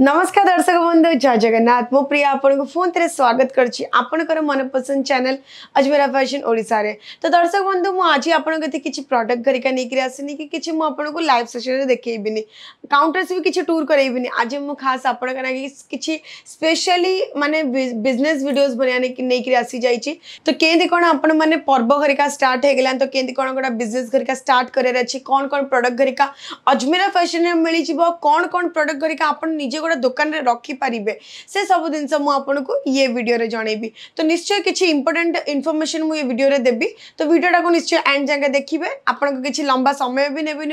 नमस्कार दर्शक बंधु जय जगन्नाथ मो प्रिया आप फोन तेरे स्वागत कर आपंकर मनपसंद चैनल अजमेरा फैशन ओडार तो दर्शक बंधु मुझे आपकी किसी प्रडक्ट घरिका नहीं आसनि कि किसी मुझक लाइव सेसन देखेबी काउंटर से भी किसी टूर करेबी आज मुझे खास आप कि स्पेशली मानने बिजनेस भिडियो बनाने नहीं आसी जा तो कमी कौन आप पर्व घरिका स्टार्ट हो गला तो कमी कौन गोटा बिजनेस घरिका स्टार्ट करार अच्छी कौन कौन प्रडक्ट घरिका अजमेरा फैशन में मिल जाव कौन कौन प्रडक्ट घरिका आप निजे गोटे दुकान में रखिपारे से सब जिन आपको ये भिडियो जन तो निश्चय किसी इंपोर्टाट इनफर्मेशन मुझे भिडियो देवी तो भिडियोटा को निश्चय एंड जाके देखिए आपन लंबा समय भी नेबी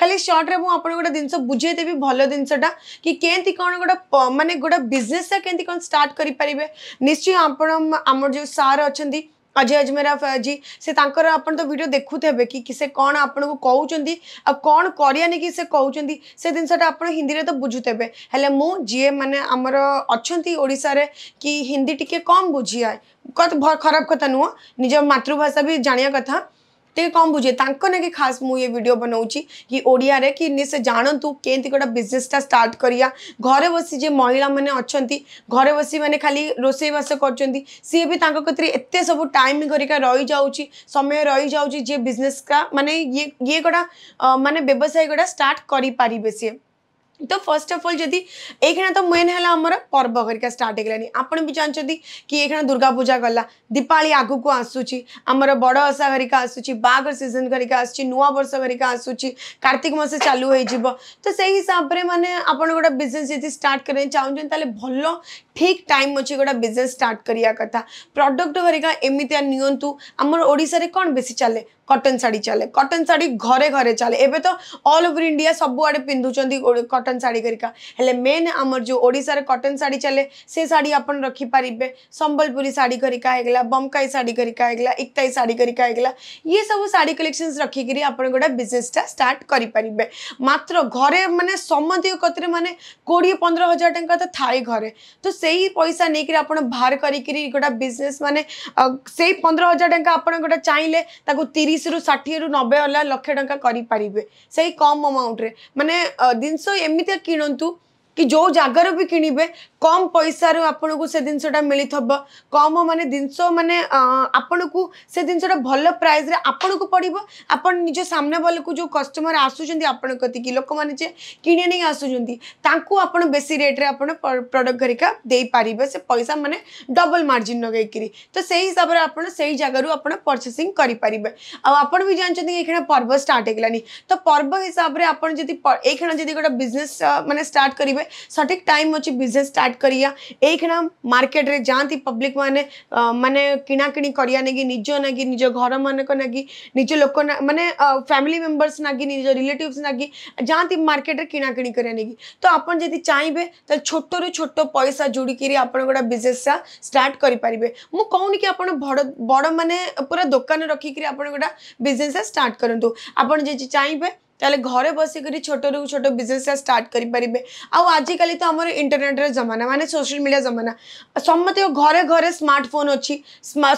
खाली सर्ट्रे मुझे गोटे जिन बुझेदेवी भल जिनटा कि केमती कौन गोटे मानते गोटे बिजनेस कमी कौन स्टार्ट करें निश्चय आप सार अच्छा अजय अजमेरा जी से आपन तो वीडियो देखु कि से कौन आपन को कौन कौन करियानि कि से कौन से जिनसा आप हिंदी रे तो बुझुते हैं मुझे मानने आमर अच्छा कि हिंदी टी कम बुझी खराब कथा नुह निज मतृभाषा भी जाणिया कथा ᱛᱮᱠᱚᱢ বুᱡᱮ ᱛᱟᱝᱠᱚᱱᱮ ᱠᱤ ᱠᱷᱟᱥ ᱢᱩᱭᱮ ᱵᱤᱰᱤᱭᱳ ᱵᱟᱱᱟᱣᱩᱪᱤ ᱠᱤ ᱚᱲᱤᱭᱟᱨᱮ ᱠᱤ ᱱᱤᱥᱮ ᱡᱟᱰᱟᱱᱛᱩ ᱠᱮᱱᱛᱮ ᱠᱚᱲᱟ ᱵᱤᱡᱱᱮᱥ ᱴᱟ ᱥᱴᱟᱨᱴ ᱠᱟᱹᱨᱤᱭᱟ ᱜᱷᱚᱨᱮ ᱵᱟᱥᱤ ᱡᱮ ᱢᱟᱦᱤᱞᱟ ᱢᱟᱱᱮ ᱚᱪᱷᱟᱱᱛᱤ ᱜᱷᱚᱨᱮ ᱵᱟᱥᱤ ᱢᱟᱱᱮ ᱠᱷᱟᱹᱞᱤ ᱨᱚᱥᱮ ᱵᱟᱥᱮ ᱠᱚᱨᱪᱷᱟᱱᱛᱤ ᱥᱮ ᱵᱤ ᱛᱟᱝᱠᱚ ᱠᱟᱛᱮ ᱮᱛᱮ ᱥᱚᱵᱩ ᱴᱟᱭᱤᱢ ᱜᱤᱨᱤᱠᱟ ᱨᱚᱭ ᱡᱟᱣᱩᱪᱤ ᱥᱚᱢᱚᱭ ᱨᱚᱭ ᱡᱟᱣᱩᱪ তো ফার্স্ট অফ অল যদি এইখানে তো মেন হল আমার পর্ব হরিকা স্টার্ট হয়ে গেলানি আপনার বি জাঁচান কি এখানে দুর্গা পূজা গলা দীপাড়ি আগুক আসুচি আমার বড় ওষা হরিকা আসুচি বাঘর সিজন হরিকা আসুচি নূয়া বর্ষ হরিকা আসুচি কার্তিক মাস চালু হয়ে যাব তো সেই হিসাবে মানে আপনার গোটা বিজনেস যদি স্টার্ট করেন চাহুন তাহলে ভাল ठीक टाइम अच्छे गोटे बिजनेस स्टार्ट करिया कथा प्रडक्ट हरिका एमतिया नियंतु आमर ओडे कौन बेस चले कटन शाढ़ी चले कटन शाढ़ी घरे घरे चले एबे तो ऑल ओवर इंडिया सबुआड़े पिंधुं कटन शाढ़ी हरिका हेले मेन आमर जो ओडार कटन शाढ़ी चले से शाढ़ी आप रखिपारे संबलपुरी शाढ़ी हरिका होगा बमकाई शाढ़ी हरिका होगा इक्ताई शाढ़ी हरिका होगा ये सब शाढ़ी कलेक्शन रखिकी आप बिजनेस बिजनेसटा स्टार्ट करें मात्र घरे मानने समय कतरे मानने कोड़े पंद्रह हजार टाँह तो थाए घरे तो সেই পয়সা নেইকি আপন বাহার করিকি গোটা বিজনেস মানে সেই পনেরো হাজার টাকা আপনার গোটা চাইলে তাকে তিরিশ রু ষাঠিয়ে রু নবে অলা লক্ষ টাকা করে পারবে সেই কম আমাউন্টরে মানে জিনিস এমিতি কিণতু कि जो जगार भी किणवे कम आपन को से जिनसा मिलत कम मान जिन मान आपण को से जिन भल प्राइस आपण को पड़ आप निज सामने वाले को जो कस्टमर आसुँचान कति लोक मैंने जे कि नहीं आसुँचान बेसी रेट्रे प्रडक्ट हरिका दे पारे से पैसा मानने डबल मार्जिन लगे तो से हिसाब से आप जगह परचेसींग करेंगे आपड़ भी जानते ये पर्व स्टार्ट तो पर्व हिसाब से आपड़ जी एक गोटे बिजनेस मानने स्टार्ट करेंगे आमें सठिक टाइम अच्छे बिजनेस स्टार्ट करिया मार्केट रे जाती पब्लिक माने माने किना किनी करिया निज नेगी निज घर मानक नेगी निज लोक माने फैमिली मेम्बर्स नागी निज रिलेटिव्स नागी जाती मार्केट रे किना किनी करिया नेगी तो आपन जदि चाहिबे त छोटो रे पैसा जुड़ी किरी आपन गोडा बिजनेस स्टार्ट करि परिबे मु कि आपन बड़ बड़ पूरा दोकान रखी किरी आपन बिजनेस स्टार्ट करूँ आप चाहिए ତାହେଲେ ଘରେ ବସିକରି ଛୋଟରୁ ଛୋଟ ବିଜନେସ୍ଟା ଷ୍ଟାର୍ଟ କରିପାରିବେ ଆଉ ଆଜିକାଲି ତ ଆମର ଇଣ୍ଟରନେଟ୍ର ଜମାନା ମାନେ ସୋସିଆଲ ମିଡ଼ିଆ ଜମାନା ସମସ୍ତେ ଘରେ ଘରେ ସ୍ମାର୍ଟଫୋନ୍ ଅଛି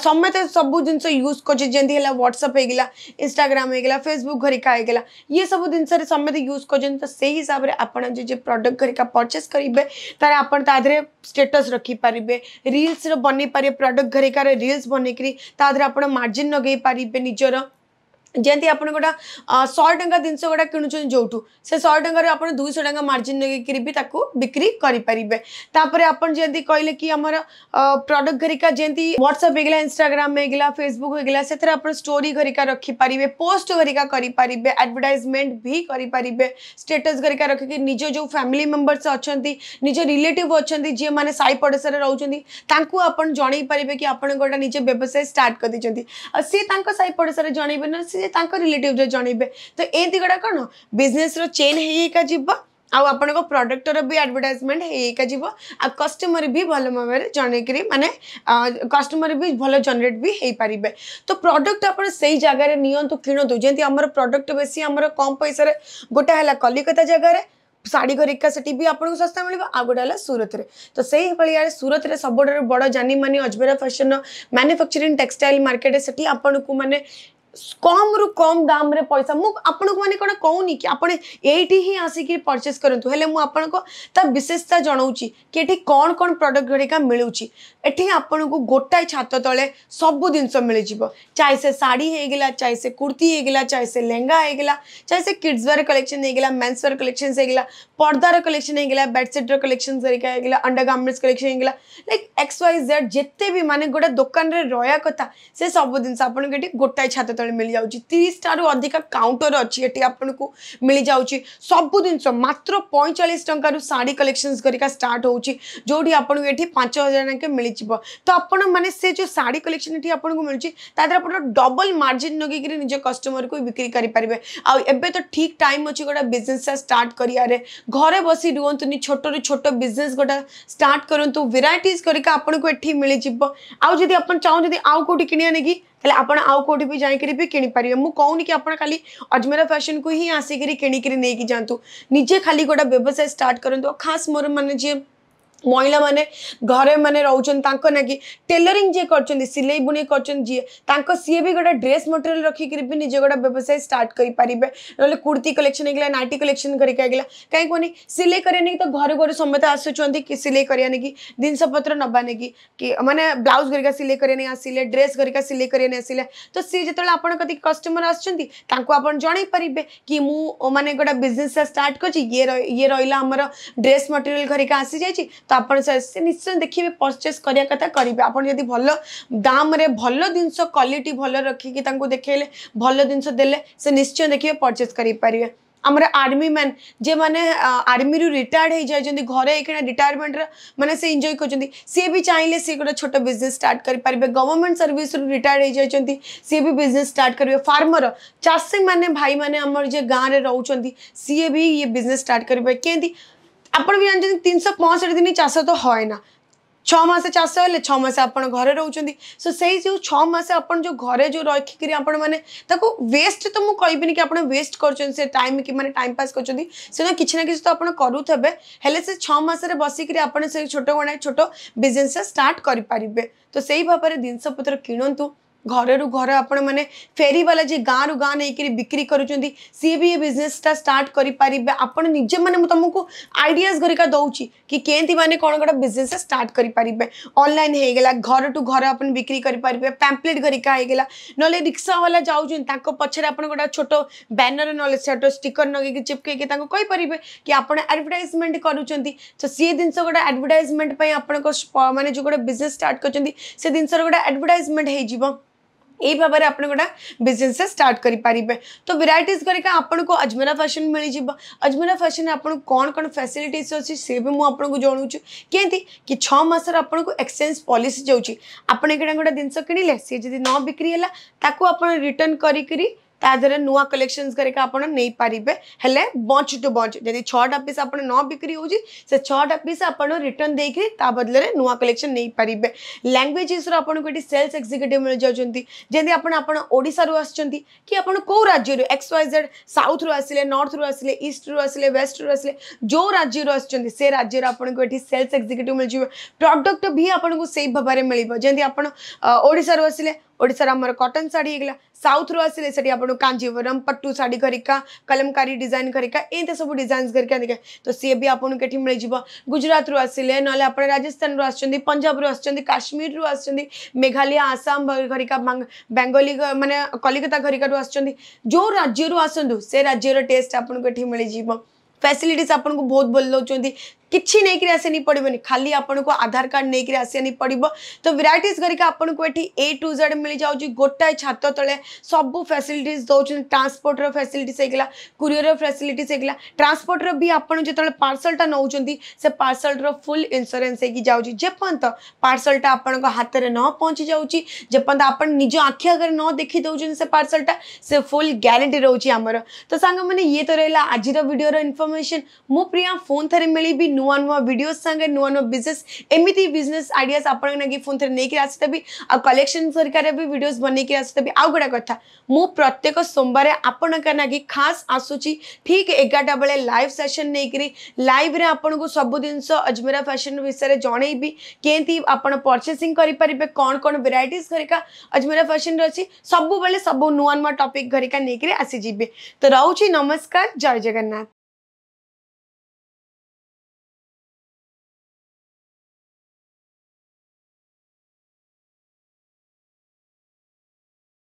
ସମସ୍ତେ ସବୁ ଜିନିଷ ୟୁଜ୍ କରୁଛି ଯେମିତି ହେଲା ହ୍ୱାଟ୍ସଅପ୍ ହେଇଗଲା ଇନଷ୍ଟାଗ୍ରାମ୍ ହେଇଗଲା ଫେସବୁକ୍ ଘରିକା ହେଇଗଲା ଇଏ ସବୁ ଜିନିଷରେ ସମସ୍ତେ ୟୁଜ୍ କରୁଛନ୍ତି ତ ସେଇ ହିସାବରେ ଆପଣ ଯେ ପ୍ରଡକ୍ଟ ଘରିକା ପରଚେସ୍ କରିବେ ତାହେଲେ ଆପଣ ତା ଦେହରେ ଷ୍ଟେଟସ୍ ରଖିପାରିବେ ରିଲ୍ସର ବନେଇ ପାରିବେ ପ୍ରଡକ୍ଟ ଘରିକାର ରିଲ୍ସ ବନେଇକରି ତା ଦେହରେ ଆପଣ ମାର୍ଜିନ୍ ଲଗେଇ ପାରିବେ ନିଜର जेमती आप शहे टा जिन गुटा कि जोठ से शहे टकर दुई टा मार्जिन भी ताको बिक्री करेंगे आप कहे कि आम प्रडक्ट घरिका जमी ह्वाट्सअप होगा इनस्टाग्राम होगा फेसबुक होगा से स्टोरी घरिका रखिपारे पोस्ट घरिका करेंगे एडभटाइजमेंट भी करेंगे स्टेटस घरिका रखिक निज जो फैमिली मेम्बर्स अच्छा निज रिलेटिव अच्छा जी मैंने साई पड़सार रोचान जनई पारे कि आप गोटा निज व्यवसाय स्टार्ट कर देखते सी साई पड़सार जनइबे ना सी ଯେ ତାଙ୍କ ରିଲେଟିଭ୍ରେ ଜଣେଇବେ ତ ଏଇତିଗୁଡ଼ା କ'ଣ ବିଜନେସ୍ର ଚେନ୍ ହେଇଯାଇକା ଯିବ ଆଉ ଆପଣଙ୍କ ପ୍ରଡକ୍ଟର ବି ଆଡ଼ଭର୍ଟାଇଜମେଣ୍ଟ ହେଇକା ଯିବ ଆଉ କଷ୍ଟମର ବି ଭଲ ଭାବରେ ଜଣେଇକିରି ମାନେ କଷ୍ଟମର ବି ଭଲ ଜେନେରେଟ୍ ବି ହେଇପାରିବେ ତ ପ୍ରଡକ୍ଟ ଆପଣ ସେଇ ଜାଗାରେ ନିଅନ୍ତୁ କିଣନ୍ତୁ ଯେମିତି ଆମର ପ୍ରଡକ୍ଟ ବେଶୀ ଆମର କମ୍ ପଇସାରେ ଗୋଟେ ହେଲା କଲିକତା ଜାଗାରେ ଶାଢ଼ୀ ଘରିକା ସେଠି ବି ଆପଣଙ୍କୁ ଶସ୍ତା ମିଳିବ ଆଉ ଗୋଟେ ହେଲା ସୁରତରେ ତ ସେଇଭଳି ଆଡ଼େ ସୁରତରେ ସବୁଠାରୁ ବଡ଼ ଜାନିମାନି ଅଜବେରା ଫ୍ୟାସନ୍ର ମ୍ୟାନୁଫ୍ୟାକ୍ଚରିଂ ଟେକ୍ସଟାଇଲ୍ ମାର୍କେଟ ସେଠି ଆପଣଙ୍କୁ ମାନେ कम रु कम दाम रे पैसा मुझे मैंने कौन कहूनी कि आप ये ही आसिक परचेज करूँ विशेषता जनाऊँगी कि ये कौन कौन प्रडक्ट हरिका मिलूँ एटी आपन को गोटाए छात ते सब जिनस मिल जाव चाहे से शाढ़ी होगा चाहे से कुर्ती होगा चाहे से लेंगा होगा चाहे से किड्सवेयर कलेक्शन होगा मेन्स वेर कलेक्शन हो होगा पर्दार कलेक्शन होगा बेडसीट्र कलेक्शन हरिका अंडरगार्मेंट्स कलेक्शन होगा लाइक एक्स वाई जेड जिते भी मानते गोटे दोकान रहा कथा से सब जिन आप गोटाए छात तले कदमी मिल जाऊँच तीस टू अधिक काउंटर अच्छी ये आपको मिल जाऊँच सब जिन मात्र पैंचाश टू शाढ़ी कलेक्शन करा स्टार्ट होती आपन को ये पांच हजार लाख मिल जाए तो आपण मैंने से जो शाढ़ी कलेक्शन आपको मिली तादे आप डबल मार्जिन लगे निज कस्टमर को बिक्री करेंगे आउ ए तो ठीक टाइम अच्छे गोटे बिजनेस स्टार्ट कर घर बस रुहतुनि छोट रू छोट बिजनेस गोटा स्टार्ट करूँ भेर करके आपको ये मिल जाए आदि आप चाहते आउ कौटी कि ହେଲେ ଆପଣ ଆଉ କେଉଁଠି ବି ଯାଇକରି ବି କିଣିପାରିବେ ମୁଁ କହୁନି କି ଆପଣ ଖାଲି ଅଜମେରା ଫ୍ୟାସନ୍କୁ ହିଁ ଆସିକରି କିଣିକରି ନେଇକି ଯାଆନ୍ତୁ ନିଜେ ଖାଲି ଗୋଟେ ବ୍ୟବସାୟ ଷ୍ଟାର୍ଟ କରନ୍ତୁ ଆଉ ଖାସ୍ ମୋର ମାନେ ଯିଏ महिला मैंने घर मैंने रोच कि टेलरिंग जी कर सिलई बुणी कर सीए सी भी गोटे ड्रेस मटेरियल रखिक भी निजे गोटे व्यवसाय स्टार्ट करें ना कुर्ती कलेक्शन होगा नाटी कलेक्शन करा कहीं कहनी सिलई कराने तो घर घर समेत आसुँच कि सिलई कराने की जिनस नबाने कि मैंने ब्लाउज घरिका सिलई कराने ड्रेस घरिका सिलई कराने तो सी जो आप कस्टमर आसान जन पारे कि मुझे गोटे बिजनेस स्टार्ट कर ये रहा ड्रेस मटेरियल घरिका आसी जाए तो आप निश्चय देखिए परचेस करा कथा करेंगे आप भल दाम भल जिन क्वाटी भल रखी देखेले भल जिन से निश्चय देखिए परचेस करेंगे आम आर्मी मैन जे मैंने आर्मी रू रिटायर्ड हो जाए घर एक रिटायरमेंट मैंने से इंजय कर चाहिए सी गोटे छोट बिजनेस स्टार्ट करेंगे गवर्नमेंट सर्विस रू रिटायर्ड हो जाए सी भी बिजनेस स्टार्ट करेंगे फार्मर चाषी मैंने भाई मैंने गाँव में रोच सी भी ये बिजनेस स्टार्ट करेंगे कहती ଆପଣ ବି ଜାଣିଛନ୍ତି ତିନିଶହ ପଞ୍ଚଷଠି ଦିନ ଚାଷ ତ ହଏ ନା ଛଅ ମାସ ଚାଷ ହେଲେ ଛଅ ମାସ ଆପଣ ଘରେ ରହୁଛନ୍ତି ସୋ ସେଇ ଯେଉଁ ଛଅ ମାସ ଆପଣ ଯେଉଁ ଘରେ ଯେଉଁ ରଖିକିରି ଆପଣମାନେ ତାକୁ ୱେଷ୍ଟ ତ ମୁଁ କହିବିନି କି ଆପଣ ୱେଷ୍ଟ କରୁଛନ୍ତି ସେ ଟାଇମ୍ କି ମାନେ ଟାଇମ୍ ପାସ୍ କରୁଛନ୍ତି ସେଦିନ କିଛି ନା କିଛି ତ ଆପଣ କରୁଥିବେ ହେଲେ ସେ ଛଅ ମାସରେ ବସିକିରି ଆପଣ ସେ ଛୋଟ ଗଣା ଛୋଟ ବିଜନେସ୍ଟା ଷ୍ଟାର୍ଟ କରିପାରିବେ ତ ସେଇ ଭାବରେ ଜିନିଷପତ୍ର କିଣନ୍ତୁ घर रू घर आप फेरी वाला जी गाँ रु गाँ नहीं बिक्री कर भी ये बिजनेस स्टार्ट करें आप निजे मैंने तुमको आइडियाज घरिका दौर कि केंती मैंने कौन गोटे बिजनेस स्टार्ट करेंगे अनलाइन हो गला घर टू घर आप बिक्री करें पैंपलेट घरिका हो गला ना रिक्सावाला जाऊँ पचर आप गोटे छोट बैनर ना छोटे स्टिकर लगे चिपके कहीपरेंगे कि आप आडभटाइजमेंट कर सी जिनस गोटे एडभटाइजमेंट आप मैंने जो गोटे बिजनेस स्टार्ट कर जिनसर गोटे एडभटाइजमेंट हो এই ভাবে আপনার গোটা বিজনেস স্টার্ট করে পারে তো ভেরাইটিজ করিকা अजमेरा फैशन मिल जाव अजमेरा फैशन आपको कौन कौन फैसिलिटीज अच्छी से भी मुझे आपको जनाऊँ कमी कि छस आपको एक्सचेंज जाऊँगी आपड़ गोटे जिन किणिले सी जब न बिक्री है आपड़ रिटर्न करी तादर नुआ कलेक्शन करेंगे हेले बंच टू बंच जब छा पीस आप न बिक्री हो छा पीस आप रिटर्न देकर बदल में नुआ कलेक्शन नहीं पारे लांगुएज एक्जिक्यूट ये सेल्स एक्जिक्यूटिव मिल जाऊ कौ राज्य एक्स वाइजेड साउथ रू आसिले नर्थ रू आसिले ईस्ट रू आसिले वेस्ट रू आसिले जो राज्य आ से राज्य आपको ये सेल्स एक्जिक्यूटिव मिल जाए प्रडक्ट भी आपको सही भाव में मिले जमी आपड़ा आसिले ओडार आम कटन शाढ़ी होगा साउथ्रु आसे से आपको कांजीवरम पट्टू शाढ़ी घरिका कलमकारी डिजाइन घरिका एम सब डिजाइन घरिका देखा तो सी भी आपको ये मिल गुजरात रु आसिले ना आप राजस्थान रु आ पंजाब रु आसुच्च काश्मीर रु आ मेघालय आसाम घरिका बेंगली मानने कलिकता घरिका रु आ जो राज्य रु आसतु से राज्यर टेस्ट आपको ये मिल जाव फैसिलिट आपको बहुत भल दौर किसी नहीं आसानी नहीं पड़े खाली आपको आधार कार्ड नहीं आसान पड़ो तो भेरइट करके ए टू जेड मिल जाऊँगी गोटाए छात तले सब फैसिलिट दौर ट्रांसपोर्टर फैसिलिट होगा कुरीयर फैसिलिट होगा ट्रांसपोर्टर भी आप जो पार्सलटा नौकरी से पार्सलर फुल इन्सुरांस होपर्त पार्सलटा आप हाथ में न पहुंची जापर्त आप निज आखि आगे न देखी दौरान से पार्सलटा से फुल ग्यारंटी रोचे आमर तो सांग मैंने ये तो रहा आज भिडर इनफर्मेसन मु प्रिया फोन थे मिली भी नुआ नुआ भिडियो सागे नुआ नुआ बिजनेस एमती बिजनेस आइडिया आप फोन थे नहीं आसीदेवि कलेक्शन सरकार भी भिड बनई आसीदेवि आउ गोटे कथा मु प्रत्येक सोमवार आपकी खास आसूची ठीक एगारटा बेले लाइव सेसन नहीं लाइव आपको सब जिन अजमेरा फैशन विषय में जनईबि के परचेसींग करेंगे कौन कौन भेर घरिका अजमेरा फैशन रही सब बेले सब नुआ नुआ टपिक घरिका नहीं आसीजे तो रोचे नमस्कार जय जगन्नाथ